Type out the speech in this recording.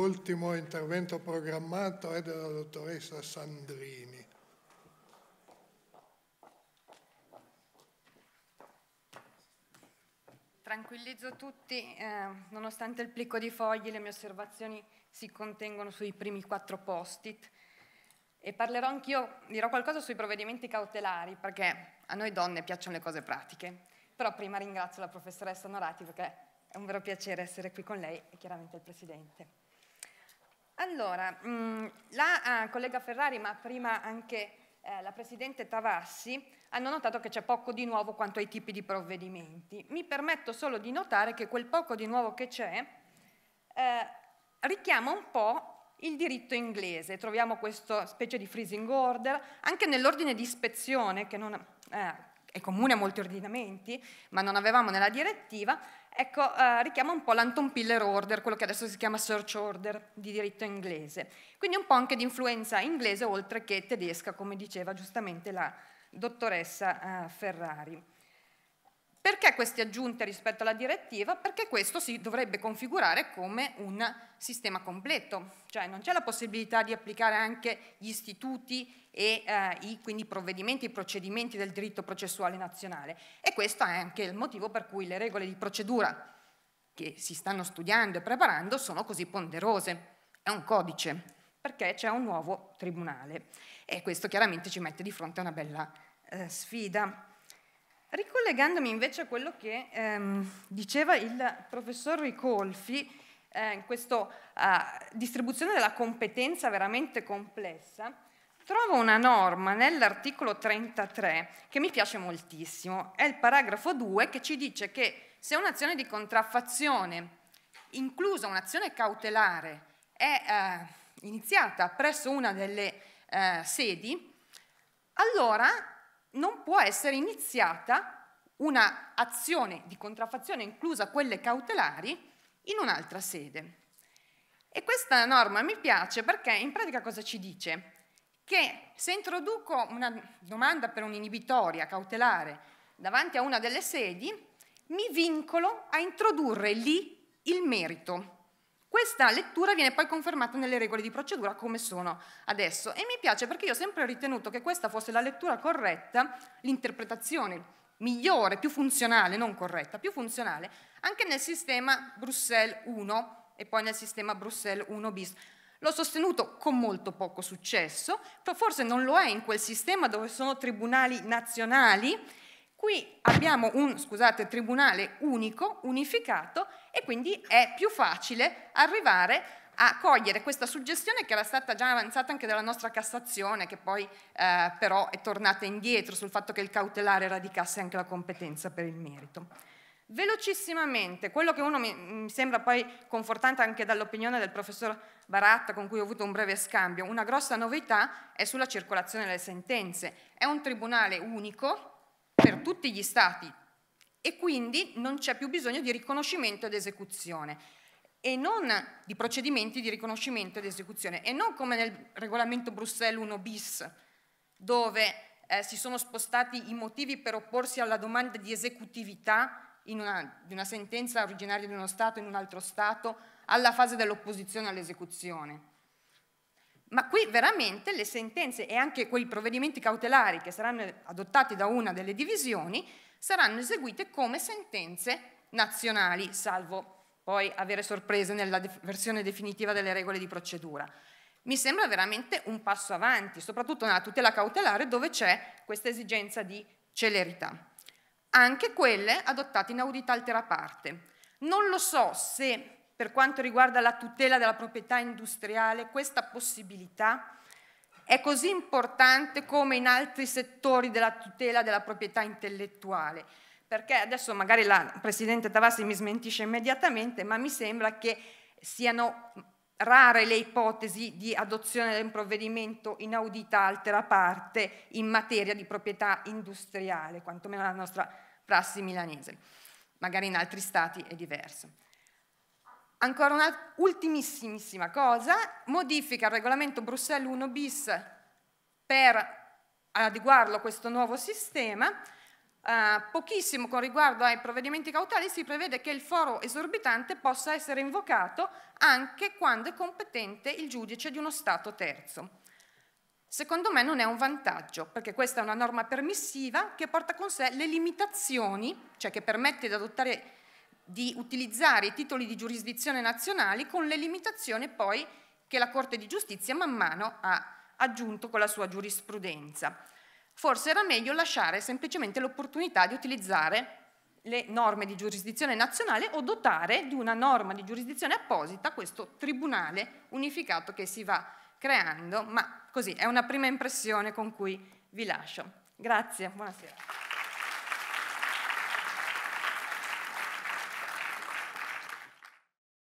L'ultimo intervento programmato è della dottoressa Sandrini. Tranquillizzo tutti, eh, nonostante il plicco di fogli le mie osservazioni si contengono sui primi quattro post-it e parlerò anch'io, dirò qualcosa sui provvedimenti cautelari perché a noi donne piacciono le cose pratiche, però prima ringrazio la professoressa Norati perché è un vero piacere essere qui con lei e chiaramente il Presidente. Allora, mh, mm, la eh, collega Ferrari, ma prima anche eh, la Presidente Tavassi, hanno notato che c'è poco di nuovo quanto ai tipi di provvedimenti. Mi permetto solo di notare che quel poco di nuovo che c'è eh, richiama un po' il diritto inglese. Troviamo questa specie di freezing order anche nell'ordine di ispezione che non, eh, è comune a molti ordinamenti, ma non avevamo nella direttiva, ecco, eh, richiama un po' l'Anton Piller Order, quello che adesso si chiama Search Order di diritto inglese. Quindi un po' anche di influenza inglese oltre che tedesca, come diceva giustamente la dottoressa eh, Ferrari. Perché queste aggiunte rispetto alla direttiva? Perché questo si dovrebbe configurare come un sistema completo, cioè non c'è la possibilità di applicare anche gli istituti e eh, i, quindi i provvedimenti, i procedimenti del diritto processuale nazionale e questo è anche il motivo per cui le regole di procedura che si stanno studiando e preparando sono così ponderose, è un codice perché c'è un nuovo tribunale e questo chiaramente ci mette di fronte a una bella eh, sfida. Ricollegandomi invece a quello che ehm, diceva il professor Ricolfi, eh, in questa eh, distribuzione della competenza veramente complessa, trovo una norma nell'articolo 33 che mi piace moltissimo, è il paragrafo 2 che ci dice che se un'azione di contraffazione, inclusa un'azione cautelare, è eh, iniziata presso una delle eh, sedi, allora non può essere iniziata una azione di contraffazione, inclusa quelle cautelari, in un'altra sede. E questa norma mi piace perché in pratica cosa ci dice? Che se introduco una domanda per un'inibitoria cautelare davanti a una delle sedi, mi vincolo a introdurre lì il merito, questa lettura viene poi confermata nelle regole di procedura come sono adesso e mi piace perché io ho sempre ritenuto che questa fosse la lettura corretta, l'interpretazione migliore, più funzionale, non corretta, più funzionale, anche nel sistema Bruxelles 1 e poi nel sistema Bruxelles 1 bis. L'ho sostenuto con molto poco successo, forse non lo è in quel sistema dove sono tribunali nazionali Qui abbiamo un scusate, tribunale unico, unificato e quindi è più facile arrivare a cogliere questa suggestione che era stata già avanzata anche dalla nostra Cassazione, che poi eh, però è tornata indietro sul fatto che il cautelare radicasse anche la competenza per il merito. Velocissimamente, quello che uno mi, mi sembra poi confortante anche dall'opinione del professor Baratta, con cui ho avuto un breve scambio, una grossa novità è sulla circolazione delle sentenze. È un tribunale unico, per tutti gli Stati e quindi non c'è più bisogno di riconoscimento ed esecuzione e non di procedimenti di riconoscimento ed esecuzione e non come nel regolamento Bruxelles 1 bis dove eh, si sono spostati i motivi per opporsi alla domanda di esecutività una, di una sentenza originaria di uno Stato in un altro Stato alla fase dell'opposizione all'esecuzione. Ma qui veramente le sentenze e anche quei provvedimenti cautelari che saranno adottati da una delle divisioni saranno eseguite come sentenze nazionali, salvo poi avere sorprese nella versione definitiva delle regole di procedura. Mi sembra veramente un passo avanti, soprattutto nella tutela cautelare dove c'è questa esigenza di celerità. Anche quelle adottate in audita altera parte. Non lo so se per quanto riguarda la tutela della proprietà industriale, questa possibilità è così importante come in altri settori della tutela della proprietà intellettuale. Perché adesso magari la Presidente Tavassi mi smentisce immediatamente, ma mi sembra che siano rare le ipotesi di adozione di un provvedimento inaudita altera parte in materia di proprietà industriale, quantomeno la nostra prassi milanese. Magari in altri stati è diverso. Ancora un'ultimissima cosa, modifica il regolamento Bruxelles 1 bis per adeguarlo a questo nuovo sistema, Uh, pochissimo con riguardo ai provvedimenti cautali si prevede che il foro esorbitante possa essere invocato anche quando è competente il giudice di uno Stato terzo. Secondo me non è un vantaggio, perché questa è una norma permissiva che porta con sé le limitazioni, cioè che permette di adottare di utilizzare i titoli di giurisdizione nazionali con le limitazioni poi che la Corte di Giustizia man mano ha aggiunto con la sua giurisprudenza. Forse era meglio lasciare semplicemente l'opportunità di utilizzare le norme di giurisdizione nazionale o dotare di una norma di giurisdizione apposita questo tribunale unificato che si va creando, ma così è una prima impressione con cui vi lascio. Grazie, buonasera.